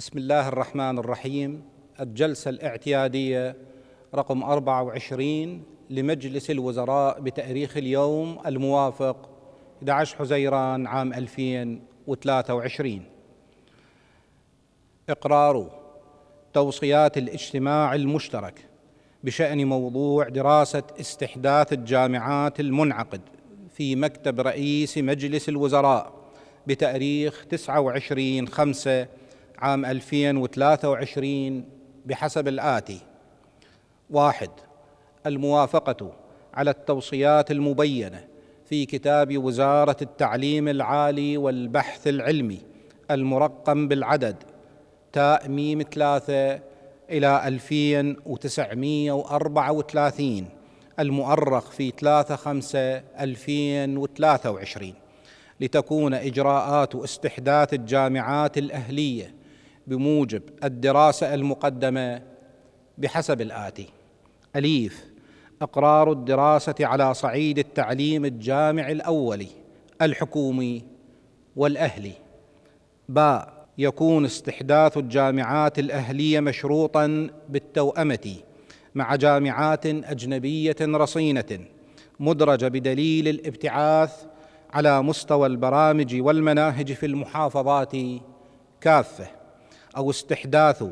بسم الله الرحمن الرحيم الجلسة الاعتيادية رقم 24 لمجلس الوزراء بتاريخ اليوم الموافق 11 حزيران عام 2023 إقرار توصيات الاجتماع المشترك بشأن موضوع دراسة استحداث الجامعات المنعقد في مكتب رئيس مجلس الوزراء بتاريخ 29 5 عام 2023 بحسب الآتي: واحد الموافقة على التوصيات المبينة في كتاب وزارة التعليم العالي والبحث العلمي المرقم بالعدد تأميم ثلاثة إلى 2934 المؤرخ في 3 5 2023 لتكون إجراءات استحداث الجامعات الأهلية بموجب الدراسة المقدمة بحسب الآتي أليف اقرار الدراسه على صعيد التعليم الجامعي الاولي الحكومي والاهلي باء يكون استحداث الجامعات الاهليه مشروطا بالتوامه مع جامعات اجنبيه رصينه مدرجه بدليل الابتعاث على مستوى البرامج والمناهج في المحافظات كافه او استحداث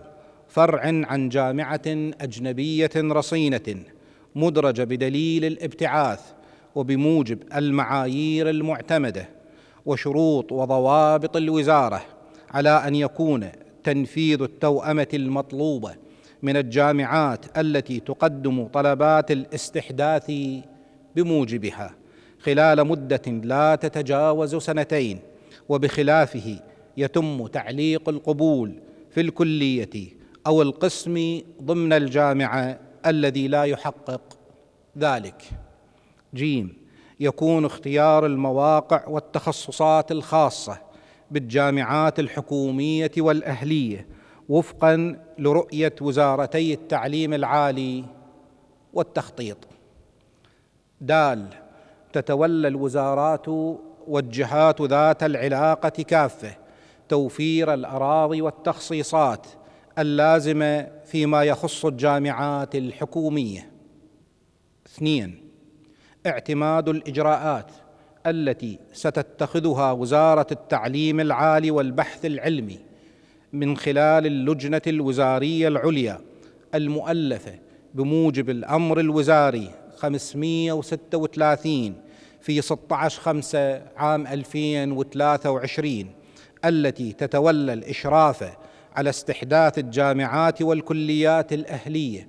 فرع عن جامعه اجنبيه رصينه مدرجه بدليل الابتعاث وبموجب المعايير المعتمده وشروط وضوابط الوزاره على ان يكون تنفيذ التوامه المطلوبه من الجامعات التي تقدم طلبات الاستحداث بموجبها خلال مده لا تتجاوز سنتين وبخلافه يتم تعليق القبول في الكليه او القسم ضمن الجامعه الذي لا يحقق ذلك جيم يكون اختيار المواقع والتخصصات الخاصه بالجامعات الحكوميه والاهليه وفقا لرؤيه وزارتي التعليم العالي والتخطيط دال تتولى الوزارات والجهات ذات العلاقه كافه توفير الاراضي والتخصيصات اللازمه فيما يخص الجامعات الحكوميه اثنين اعتماد الاجراءات التي ستتخذها وزاره التعليم العالي والبحث العلمي من خلال اللجنه الوزاريه العليا المؤلفه بموجب الامر الوزاري 536 في 16 5 عام 2023 التي تتولى الاشراف على استحداث الجامعات والكليات الاهليه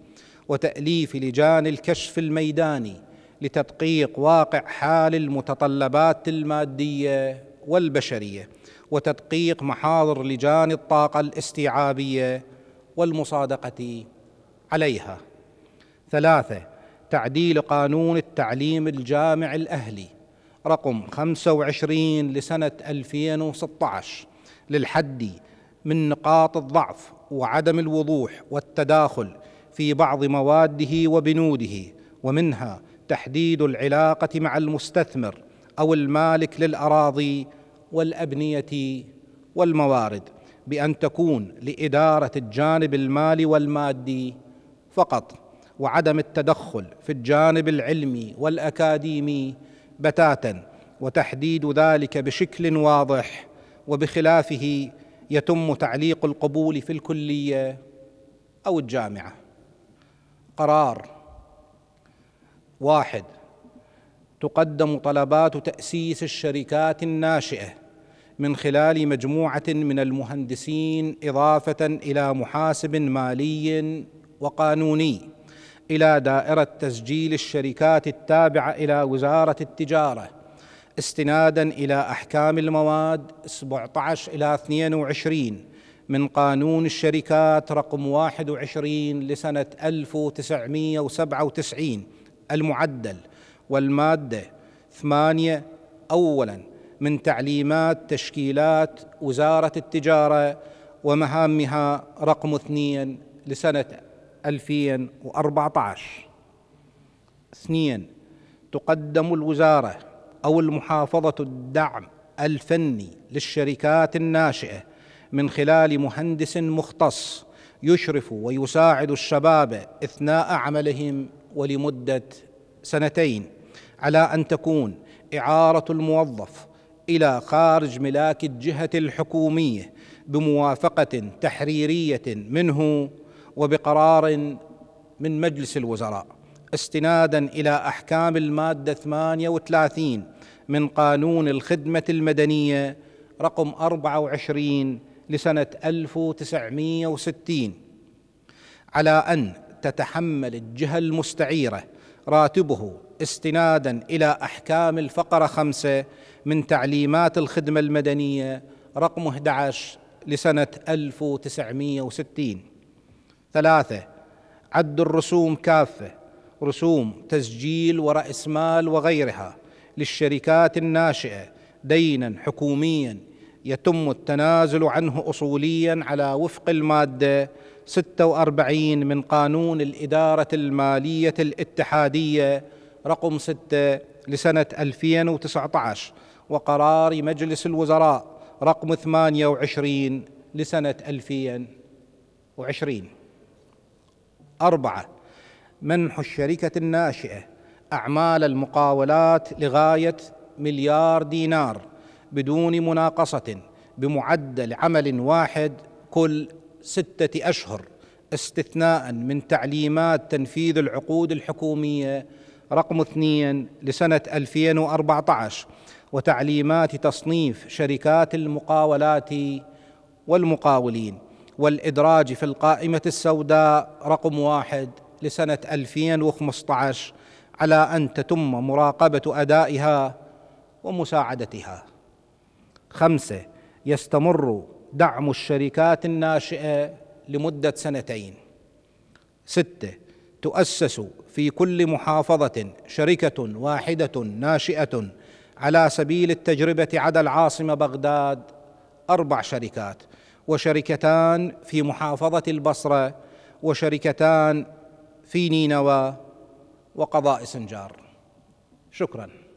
وتاليف لجان الكشف الميداني لتدقيق واقع حال المتطلبات الماديه والبشريه وتدقيق محاضر لجان الطاقه الاستيعابيه والمصادقه عليها ثلاثه تعديل قانون التعليم الجامع الاهلي رقم 25 لسنة 2016 للحد من نقاط الضعف وعدم الوضوح والتداخل في بعض مواده وبنوده ومنها تحديد العلاقة مع المستثمر أو المالك للأراضي والأبنية والموارد بأن تكون لإدارة الجانب المالي والمادي فقط وعدم التدخل في الجانب العلمي والأكاديمي بتاتا وتحديد ذلك بشكل واضح وبخلافه يتم تعليق القبول في الكليه او الجامعه قرار واحد تقدم طلبات تاسيس الشركات الناشئه من خلال مجموعه من المهندسين اضافه الى محاسب مالي وقانوني الى دائره تسجيل الشركات التابعه الى وزاره التجاره استنادا الى احكام المواد 17 الى 22 من قانون الشركات رقم 21 لسنه 1997 المعدل والماده 8 اولا من تعليمات تشكيلات وزاره التجاره ومهامها رقم 2 لسنه 2014 اثنين تقدم الوزارة أو المحافظة الدعم الفني للشركات الناشئة من خلال مهندس مختص يشرف ويساعد الشباب اثناء عملهم ولمده سنتين على ان تكون اعاره الموظف الى خارج ملاك الجهه الحكوميه بموافقه تحريريه منه وبقرار من مجلس الوزراء استنادا الى احكام الماده 38 من قانون الخدمه المدنيه رقم 24 لسنه 1960 على ان تتحمل الجهه المستعيره راتبه استنادا الى احكام الفقره 5 من تعليمات الخدمه المدنيه رقم 11 لسنه 1960 ثلاثة عد الرسوم كافة رسوم تسجيل ورأس مال وغيرها للشركات الناشئة دينا حكوميا يتم التنازل عنه أصوليا على وفق المادة 46 من قانون الإدارة المالية الاتحادية رقم 6 لسنة 2019 وقرار مجلس الوزراء رقم 28 لسنة 2020 أربعة منح الشركة الناشئة أعمال المقاولات لغاية مليار دينار بدون مناقصة بمعدل عمل واحد كل ستة أشهر استثناء من تعليمات تنفيذ العقود الحكومية رقم اثنين لسنة 2014 وتعليمات تصنيف شركات المقاولات والمقاولين والإدراج في القائمة السوداء رقم واحد لسنة 2015 على أن تتم مراقبة أدائها ومساعدتها. خمسة يستمر دعم الشركات الناشئة لمدة سنتين. ستة تؤسس في كل محافظة شركة واحدة ناشئة على سبيل التجربة عدا العاصمة بغداد أربع شركات وشركتان في محافظة البصرة وشركتان في نينوى وقضاء سنجار شكرا